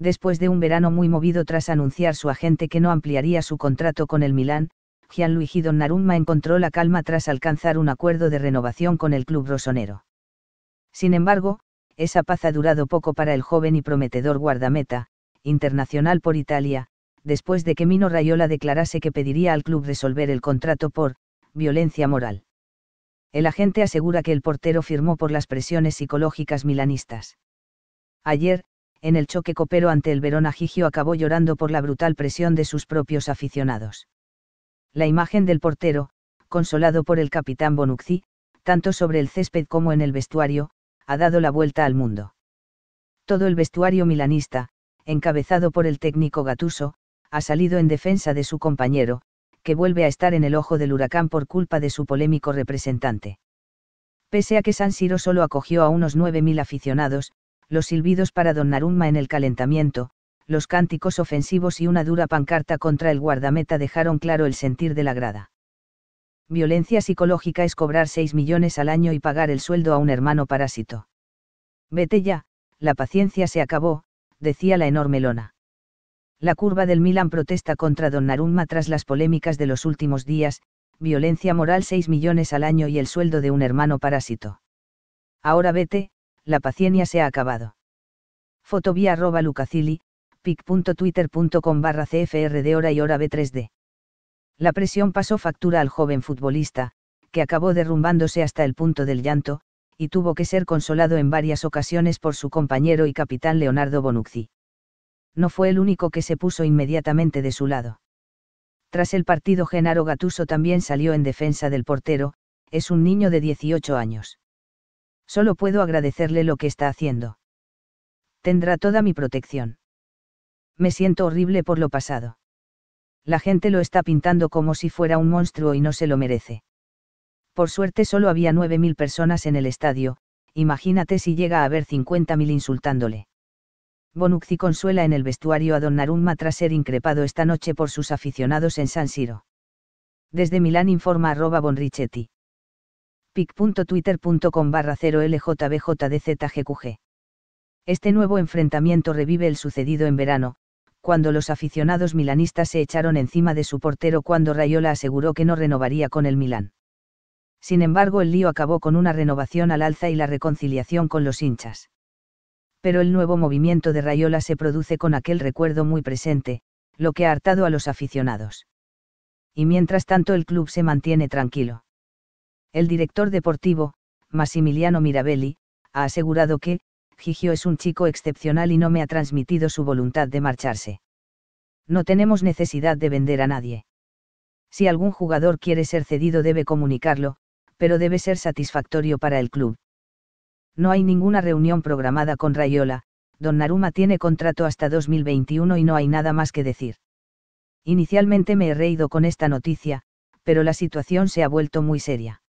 Después de un verano muy movido tras anunciar su agente que no ampliaría su contrato con el Milán, Gianluigi Donnarumma encontró la calma tras alcanzar un acuerdo de renovación con el club rosonero. Sin embargo, esa paz ha durado poco para el joven y prometedor guardameta, internacional por Italia, después de que Mino Rayola declarase que pediría al club resolver el contrato por violencia moral. El agente asegura que el portero firmó por las presiones psicológicas milanistas. Ayer, en el choque copero ante el Verón Gigio acabó llorando por la brutal presión de sus propios aficionados. La imagen del portero, consolado por el capitán Bonucci, tanto sobre el césped como en el vestuario, ha dado la vuelta al mundo. Todo el vestuario milanista, encabezado por el técnico Gatuso, ha salido en defensa de su compañero, que vuelve a estar en el ojo del huracán por culpa de su polémico representante. Pese a que San Siro solo acogió a unos 9.000 aficionados, los silbidos para don Narumma en el calentamiento, los cánticos ofensivos y una dura pancarta contra el guardameta dejaron claro el sentir de la grada. Violencia psicológica es cobrar 6 millones al año y pagar el sueldo a un hermano parásito. Vete ya, la paciencia se acabó, decía la enorme lona. La curva del Milan protesta contra don Narumma tras las polémicas de los últimos días, violencia moral 6 millones al año y el sueldo de un hermano parásito. Ahora vete, la paciencia se ha acabado. Fotovía arroba lucacili, pic.twitter.com barra CFR de hora y hora B3D. La presión pasó factura al joven futbolista, que acabó derrumbándose hasta el punto del llanto, y tuvo que ser consolado en varias ocasiones por su compañero y capitán Leonardo Bonucci. No fue el único que se puso inmediatamente de su lado. Tras el partido Genaro Gatuso también salió en defensa del portero, es un niño de 18 años. Solo puedo agradecerle lo que está haciendo. Tendrá toda mi protección. Me siento horrible por lo pasado. La gente lo está pintando como si fuera un monstruo y no se lo merece. Por suerte solo había 9.000 personas en el estadio, imagínate si llega a haber 50.000 insultándole. Bonucci consuela en el vestuario a Donnarumma tras ser increpado esta noche por sus aficionados en San Siro. Desde Milán informa arroba Bonrichetti twitter.com barra 0 ljbjdzgqg Este nuevo enfrentamiento revive el sucedido en verano, cuando los aficionados milanistas se echaron encima de su portero cuando Rayola aseguró que no renovaría con el Milán. Sin embargo, el lío acabó con una renovación al alza y la reconciliación con los hinchas. Pero el nuevo movimiento de Rayola se produce con aquel recuerdo muy presente, lo que ha hartado a los aficionados. Y mientras tanto el club se mantiene tranquilo. El director deportivo, Massimiliano Mirabelli, ha asegurado que, Gigio es un chico excepcional y no me ha transmitido su voluntad de marcharse. No tenemos necesidad de vender a nadie. Si algún jugador quiere ser cedido debe comunicarlo, pero debe ser satisfactorio para el club. No hay ninguna reunión programada con Rayola, Don Naruma tiene contrato hasta 2021 y no hay nada más que decir. Inicialmente me he reído con esta noticia, pero la situación se ha vuelto muy seria.